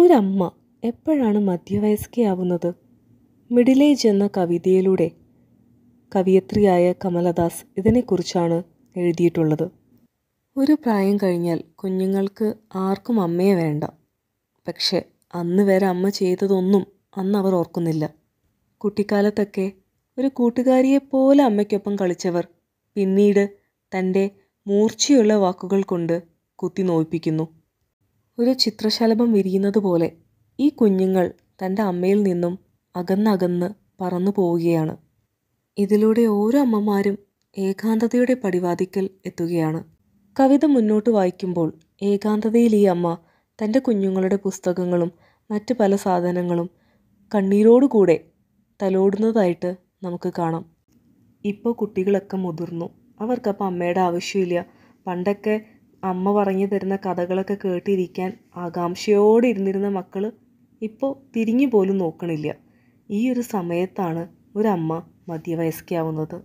ഒരമ്മ എപ്പോഴാണ് മധ്യവയസ്കയാവുന്നത് middle age എന്ന കവിതയിലൂടെ കവിയത്രിയായ കമലദാസ് ഇതിനെക്കുറിച്ചാണ് എഴുതിയിട്ടുള്ളത് ഒരു പ്രായം കഴിഞ്ഞാൽ കുഞ്ഞുങ്ങൾക്ക് ആർക്കും അമ്മയെ വേണ്ട പക്ഷെ അന്ന് വരെ അമ്മ ചെയ്തതൊന്നും അന്ന് അവർ ഓർക്കുന്നില്ല കുട്ടിക്കാലത്തൊക്കെ ഒരു കൂട്ടുകാരിയെപ്പോലെ പോലെ അമ്മയ്ക്കൊപ്പം കളിച്ചവർ പിന്നീട് തൻ്റെ മൂർച്ചയുള്ള വാക്കുകൾ കൊണ്ട് കുത്തി നോയിപ്പിക്കുന്നു ഒരു ചിത്രശലഭം വിരിയുന്നത് പോലെ ഈ കുഞ്ഞുങ്ങൾ തൻ്റെ അമ്മയിൽ നിന്നും അകന്നകന്ന് പറന്നു പോവുകയാണ് ഇതിലൂടെ ഓരോ അമ്മമാരും ഏകാന്തതയുടെ പടിവാതിക്കൽ എത്തുകയാണ് കവിത മുന്നോട്ട് വായിക്കുമ്പോൾ ഏകാന്തതയിൽ ഈ അമ്മ തൻ്റെ കുഞ്ഞുങ്ങളുടെ പുസ്തകങ്ങളും മറ്റ് പല സാധനങ്ങളും കണ്ണീരോടുകൂടെ തലോടുന്നതായിട്ട് നമുക്ക് കാണാം ഇപ്പോൾ കുട്ടികളൊക്കെ മുതിർന്നു അവർക്കപ്പോൾ അമ്മയുടെ ആവശ്യമില്ല പണ്ടൊക്കെ അമ്മ പറഞ്ഞു തരുന്ന കഥകളൊക്കെ കേട്ടിരിക്കാൻ ആകാംക്ഷയോടെ ഇരുന്നിരുന്ന മക്കൾ ഇപ്പോൾ തിരിഞ്ഞു പോലും നോക്കണില്ല ഈ ഒരു സമയത്താണ് ഒരമ്മ മധ്യവയസ്കയാവുന്നത്